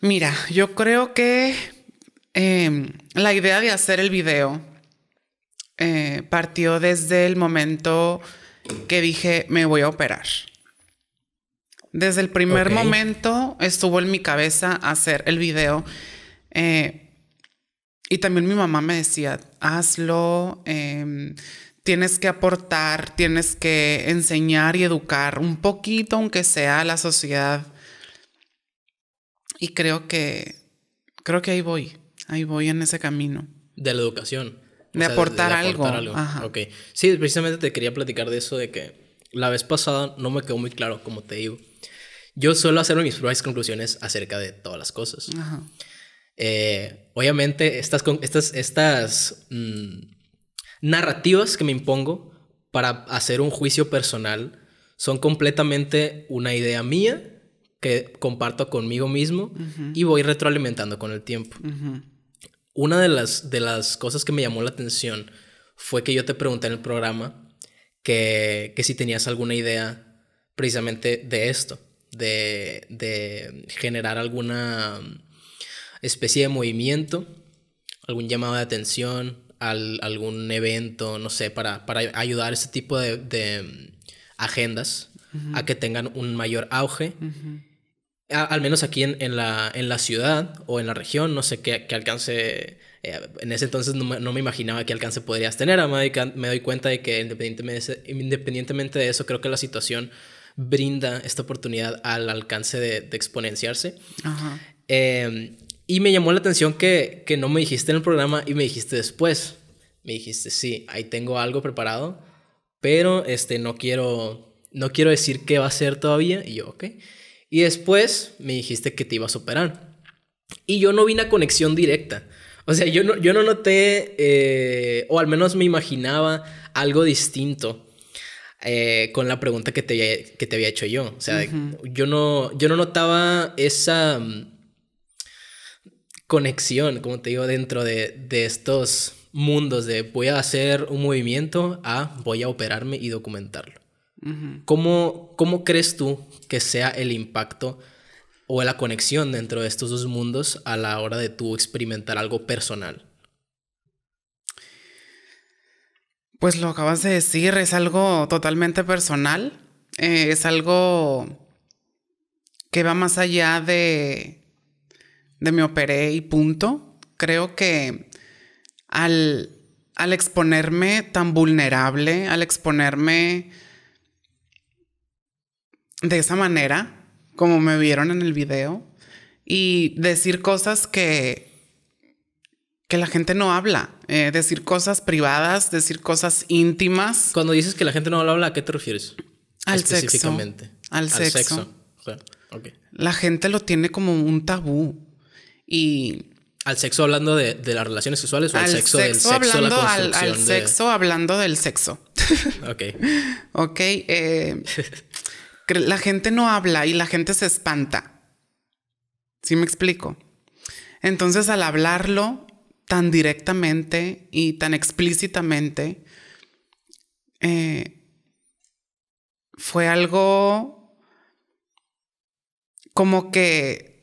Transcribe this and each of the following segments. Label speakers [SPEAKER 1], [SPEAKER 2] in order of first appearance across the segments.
[SPEAKER 1] Mira, yo creo que em, la idea de hacer el video eh, partió desde el momento que dije, me voy a operar. Desde el primer momento estuvo en mi cabeza hacer el video. Eh, y también mi mamá me decía, hazlo, em, tienes que aportar, tienes que enseñar y educar un poquito, aunque sea la sociedad y creo que, creo que ahí voy, ahí voy en ese camino. De la educación.
[SPEAKER 2] De, aportar, algo. Sí, precisamente te quería platicar de eso, de que la vez pasada no me quedó muy claro, como te digo. Yo suelo hacer mis propias conclusiones acerca de todas las cosas. Eh, obviamente, estas, estas, estas mm, narrativas que me impongo para hacer un juicio personal son completamente una idea mía que comparto conmigo mismo y voy retroalimentando con el tiempo. Una de las, de las cosas que me llamó la atención fue que yo te pregunté en el programa que, si tenías alguna idea precisamente de esto, de, de generar alguna mm, especie de movimiento, algún llamado de atención, al, algún evento, no sé, para, para ayudar a este tipo de mm, agendas a que tengan un mayor auge. al menos aquí en, en, la, en la ciudad o en la región, no sé qué, alcance. Eh, en ese entonces no me, imaginaba qué alcance podrías tener. me doy cuenta de que independientemente de, independientemente de eso, creo que la situación brinda esta oportunidad al alcance de, exponenciarse. Em, y me llamó la atención que, no me dijiste en el programa y me dijiste después. Me dijiste, sí, ahí tengo algo preparado, pero este, no quiero no quiero decir qué va a ser todavía. Y yo, ok. Y después me dijiste que te ibas a operar. Y yo no vi una conexión directa. O sea, yo no, yo no noté, eh, o al menos me imaginaba algo distinto eh, con la pregunta que te, que te había hecho yo. O sea, yo, no, yo no notaba esa mm, conexión, como te digo, dentro de, de estos mundos de voy a hacer un movimiento a voy a operarme y documentarlo. ¿Cómo, crees tú que sea el impacto o la conexión dentro de
[SPEAKER 1] estos dos mundos a la hora de tú experimentar algo personal? Pues lo acabas de decir, es algo totalmente personal, eh, es algo que va más allá de, de me operé y punto. Creo que al exponerme tan vulnerable, al exponerme de esa manera, como me vieron en el video, y decir cosas que, que la gente no habla, eh, decir cosas privadas, decir cosas íntimas. Cuando dices que la gente no habla, ¿a qué te refieres? Al sexo. Al, al sexo. La gente lo tiene como un tabú.
[SPEAKER 2] Y al sexo hablando de, las relaciones sexuales o al, sexo, del sexo hablando al, sexo
[SPEAKER 1] hablando del sexo ok ok eh, la gente no habla y la gente se espanta. ¿Sí me explico? Entonces al hablarlo tan directamente y tan explícitamente, eh, fue algo como que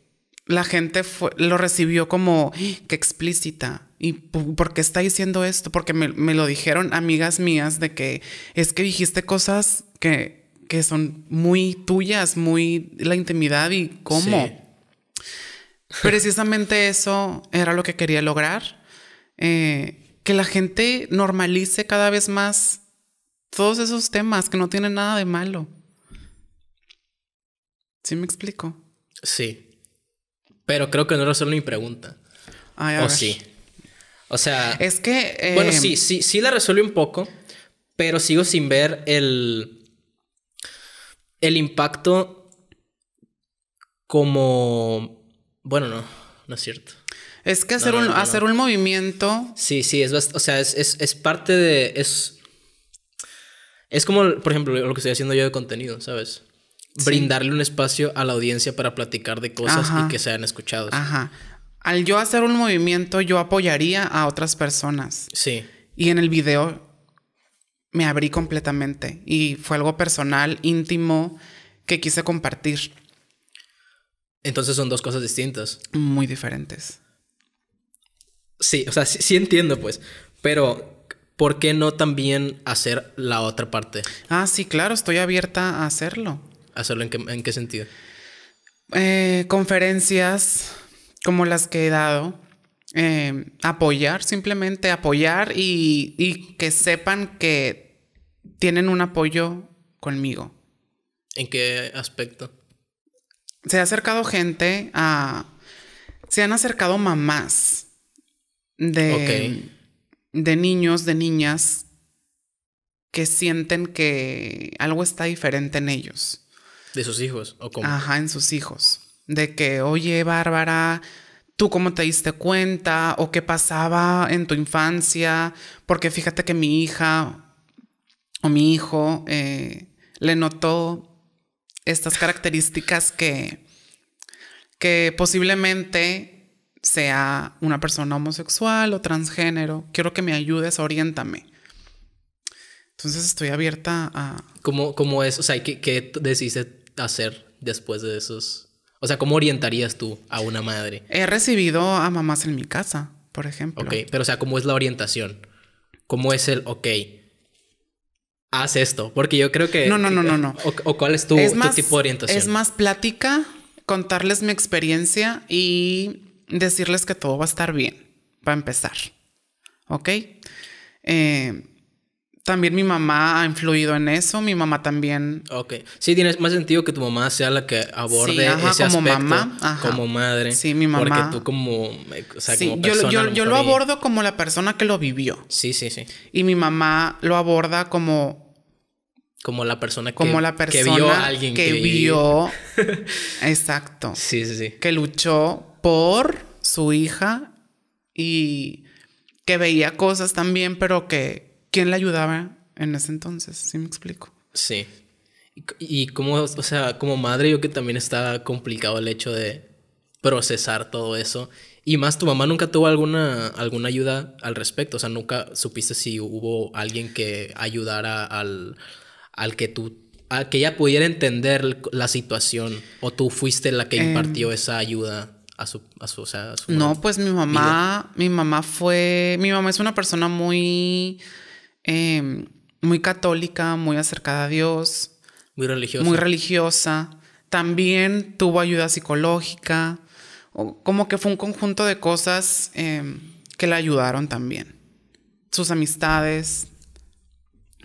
[SPEAKER 1] la gente lo recibió como ¡Ah! que explícita. ¿Y por qué está diciendo esto? Porque me lo dijeron amigas mías de que es que dijiste cosas que que son muy tuyas, muy la intimidad y cómo. Precisamente eso era lo que quería lograr. Eh, que la gente normalice cada vez más todos esos temas que no tienen nada de malo. ¿Sí me explico? Sí.
[SPEAKER 2] Pero creo que no resuelve mi pregunta. o sí. O sea. Es que. bueno, eh, sí, sí, sí la resuelve un poco, pero sigo sin ver el el impacto como... Bueno, no, no es cierto. Es que hacer, un, hacer un
[SPEAKER 1] movimiento...
[SPEAKER 2] Sí, sí, es, o sea, es, parte de... Es, es como, por ejemplo, lo que estoy haciendo yo de contenido, ¿sabes? Brindarle un espacio a la audiencia para platicar de cosas y que sean escuchados.
[SPEAKER 1] Ajá. Al yo hacer un movimiento, yo apoyaría a otras personas. Sí. Y en el video me abrí completamente y fue algo personal, íntimo, que quise compartir.
[SPEAKER 2] Entonces son dos cosas distintas.
[SPEAKER 1] Muy diferentes.
[SPEAKER 2] Sí, o sea, sí, entiendo pues, pero ¿por qué no también hacer la otra parte? Ah, sí, claro, estoy abierta
[SPEAKER 1] a hacerlo. ¿Hacerlo en qué, sentido? Eh, conferencias como las que he dado, eh, apoyar, simplemente apoyar y, que sepan que tienen un apoyo conmigo.
[SPEAKER 2] ¿En qué aspecto?
[SPEAKER 1] Se ha acercado gente a... Se han acercado mamás de, de niños, de niñas que sienten que algo está diferente en ellos. ¿De sus hijos o cómo? Ajá, en sus hijos. De que, oye, Bárbara, ¿tú cómo te diste cuenta? ¿O qué pasaba en tu infancia? Porque fíjate que mi hija o mi hijo eh, le notó estas características que, que posiblemente sea una persona homosexual o transgénero, quiero que me ayudes, oriéntame. Entonces estoy abierta a... ¿Cómo, es? O sea,
[SPEAKER 2] ¿qué, ¿qué hacer después de esos? O sea, ¿cómo orientarías tú a una madre?
[SPEAKER 1] He recibido a mamás en mi casa, por ejemplo. Ok,
[SPEAKER 2] pero o sea, ¿cómo es la orientación? ¿Cómo es el, ok, haz esto, porque yo creo que... No, no, no, no, no. O, cuál es tu, tipo de orientación. Es
[SPEAKER 1] más plática, contarles mi experiencia y decirles que todo va a estar bien, para empezar. ¿Ok? Eh, también mi mamá ha influido en eso, mi mamá también. Ok.
[SPEAKER 2] Sí, tiene más sentido que tu mamá sea la que
[SPEAKER 1] aborde ese como mamá, como
[SPEAKER 2] madre. Sí, mi mamá. Porque tú como, yo, yo lo abordo como la persona que lo vivió. Sí,
[SPEAKER 1] sí, sí. Y mi mamá lo aborda como
[SPEAKER 2] como la persona que, vio a alguien que, vio.
[SPEAKER 1] exacto. Sí, sí, sí. Que luchó por su hija y que veía cosas también, pero que quién le ayudaba en ese entonces, si me explico?
[SPEAKER 2] Sí. Y, como, o sea, como madre, yo que también está complicado el hecho de procesar todo eso. Y más, tu mamá nunca tuvo alguna, alguna ayuda al respecto. O sea, nunca supiste si hubo alguien que ayudara al, al que tú, al que ella pudiera entender la situación? ¿O tú fuiste la que em, impartió esa ayuda? A su, a o sea, no,
[SPEAKER 1] pues mi mamá, mi mamá fue, mi mamá es una persona muy, em, muy católica, muy acercada a Dios. Muy religiosa. Muy religiosa. También tuvo ayuda psicológica. Como que fue un conjunto de cosas em, que la ayudaron también. Sus amistades.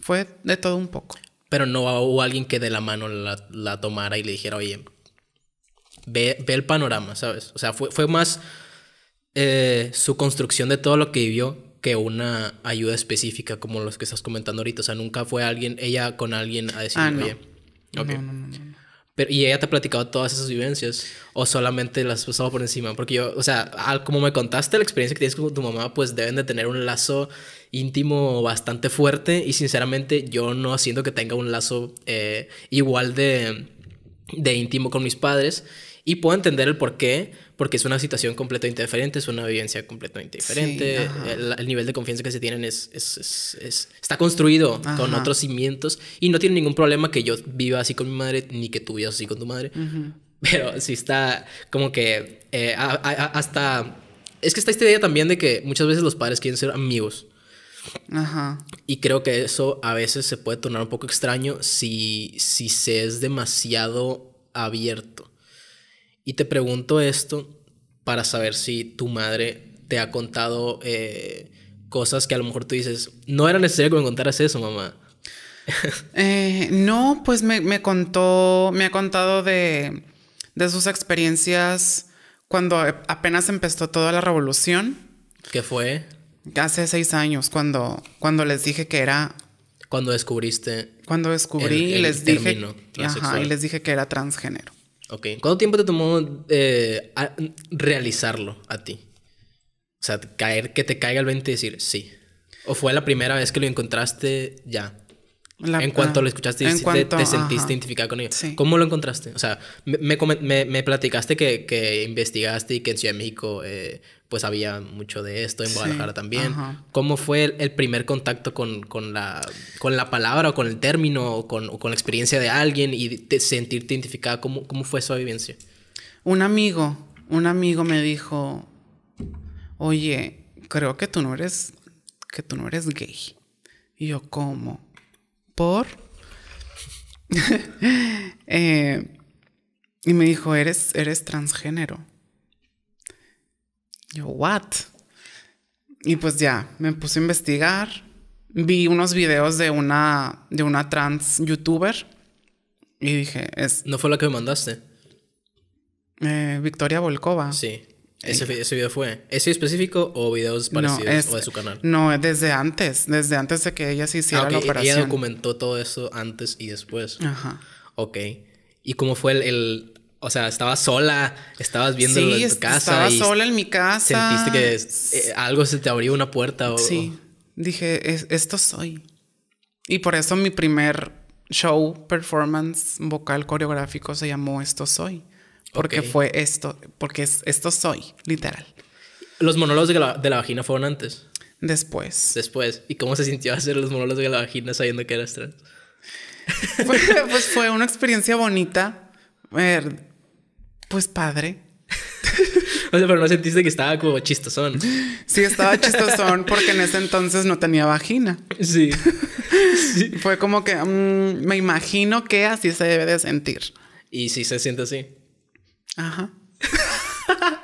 [SPEAKER 1] Fue de todo un poco
[SPEAKER 2] pero no hubo alguien que de la mano la, tomara y le dijera, oye, ve, el panorama, ¿sabes? O sea, fue, más eh, su construcción de todo lo que vivió que una ayuda específica como los que estás comentando ahorita. O sea, nunca fue alguien, ella con alguien a decir, ah, oye, okay. ¿Y ella te ha platicado todas esas vivencias? ¿O solamente las has pasado por encima? Porque yo, o sea, como me contaste la experiencia que tienes con tu mamá, pues deben de tener un lazo íntimo bastante fuerte. Y sinceramente, yo no siento que tenga un lazo eh, igual de, de íntimo con mis padres. Y puedo entender el por qué porque es una situación completamente diferente, es una vivencia completamente diferente, el, nivel de confianza que se tienen es, es, está construido con otros cimientos y no tiene ningún problema que yo viva así con mi madre ni que tú vivas así con tu madre, pero sí está como que eh, hasta... Es que está esta idea también de que muchas veces los padres quieren ser amigos. Ajá. Y creo que eso a veces se puede tornar un poco extraño si, si se es demasiado abierto. Y te pregunto esto para saber si tu madre te ha contado eh, cosas que a lo mejor tú dices, no era necesario que me contaras eso, mamá.
[SPEAKER 1] Eh, no, pues me, contó, me ha contado de, sus experiencias cuando apenas empezó toda la revolución. ¿Qué fue? Hace seis años, cuando, cuando les dije que era... Cuando descubriste... Cuando descubrí les dije... y les dije que era transgénero. Ok. ¿Cuánto tiempo te tomó eh,
[SPEAKER 2] realizarlo a ti? O sea, caer, que te caiga el 20 y decir sí. ¿O fue la primera vez que lo encontraste ya? en cuanto ah, lo escuchaste, te, sentiste identificada con ella. ¿Cómo lo encontraste? O sea, me, platicaste que, investigaste y que en Ciudad de México eh, pues había mucho de esto, en Guadalajara también. ¿Cómo fue el, primer contacto con, la, con la palabra o con el término o con, la experiencia de alguien y sentirte identificada? ¿Cómo, fue esa vivencia?
[SPEAKER 1] Un amigo, un amigo me dijo, oye, creo que tú no eres, que tú no eres gay. Y yo, ¿cómo? por... Eh, y me dijo, eres, eres transgénero. Yo, ¿what? Y pues ya, me puse a investigar. Vi unos videos de una, de una trans youtuber. Y dije, es... ¿No fue la que me mandaste? Eh, Victoria Volkova. Sí. Ese, ¿Ese, video fue?
[SPEAKER 2] ¿Ese específico o videos parecidos o de su canal?
[SPEAKER 1] No, es desde antes, desde antes de que ella se hiciera ah, la operación. Ella
[SPEAKER 2] documentó todo eso antes y después. Ajá. Ok. ¿Y cómo fue el, el o sea, estabas sola, estabas viendo en tu casa. Estaba sola en mi
[SPEAKER 1] casa. Sentiste que eh,
[SPEAKER 2] algo se te abrió una puerta o. Sí.
[SPEAKER 1] Dije, esto soy. Y por eso mi primer show, performance vocal coreográfico se llamó Esto soy. Porque fue esto, porque esto soy, literal.
[SPEAKER 2] ¿Los monólogos de la, vagina fueron antes?
[SPEAKER 1] Después.
[SPEAKER 2] Después. ¿Y cómo se sintió hacer los monólogos de la vagina sabiendo que eras trans?
[SPEAKER 1] pues, fue una experiencia bonita. pues padre. o sea, pero no sentiste que estaba como chistosón. Sí, estaba chistosón porque en ese entonces no tenía vagina. Sí. Fue como que mm, me imagino que así se debe de sentir.
[SPEAKER 2] Y sí se siente así.
[SPEAKER 1] Uh-huh. Ajá.